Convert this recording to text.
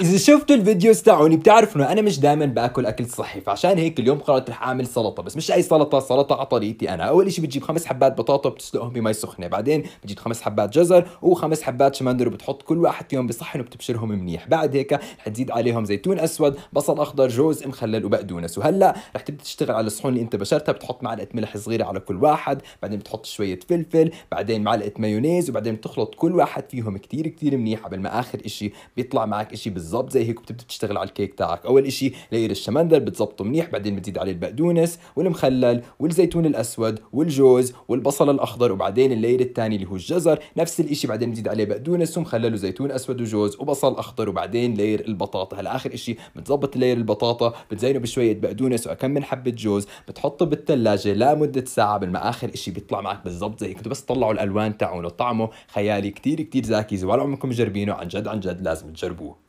اذا شفتوا الفيديوز تاعوني بتعرفوا انه انا مش دائما باكل اكل صحي فعشان هيك اليوم قررت رح اعمل سلطه بس مش اي سلطه سلطه عطريتي انا اول شيء بتجيب خمس حبات بطاطا بتسلقهم بمي سخنه بعدين بتجيب خمس حبات جزر وخمس حبات شمندر وبتحط كل واحد فيهم بصحن وبتبشرهم منيح بعد هيك رح تزيد عليهم زيتون اسود بصل اخضر جوز مخلل وبقدونس وهلا رح تبدا تشتغل على الصحون اللي انت بشرتها بتحط معلقه ملح صغيره على كل واحد بعدين بتحط شويه فلفل بعدين معلقه مايونيز وبعدين بتخلط كل واحد فيهم كتير كتير منيح قبل ما اخر بيطلع معك بالظبط زي هيك وبتبدا تشتغل على الكيك تاعك اول شيء لير الشمندر بتظبطه منيح بعدين بتزيد عليه البقدونس والمخلل والزيتون الاسود والجوز والبصل الاخضر وبعدين اللير الثاني اللي هو الجزر نفس الشيء بعدين بتزيد عليه بقدونس ومخلل وزيتون اسود وجوز وبصل اخضر وبعدين لير البطاطا هلا اخر شيء بتظبط لير البطاطا بتزينه بشويه بقدونس وكم من حبه جوز بتحطه بالثلاجه لمده ساعه بالما اخر شيء بيطلع معك بالضبط زي هيك بس تطلعوا الالوان تاعونه طعمه خيالي كثير كثير زاكي اذا ولا عمركم مجربينه عن جد عن جد لازم تجربوه